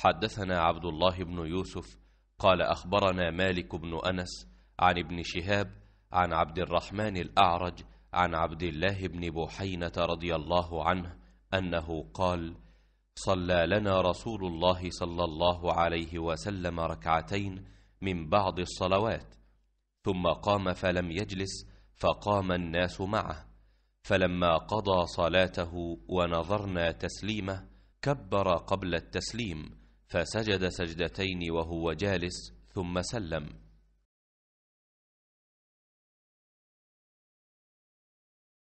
حدثنا عبد الله بن يوسف قال أخبرنا مالك بن أنس عن ابن شهاب عن عبد الرحمن الأعرج عن عبد الله بن بحينة رضي الله عنه أنه قال صلى لنا رسول الله صلى الله عليه وسلم ركعتين من بعض الصلوات ثم قام فلم يجلس فقام الناس معه فلما قضى صلاته ونظرنا تسليمه كبر قبل التسليم فسجد سجدتين وهو جالس ثم سلم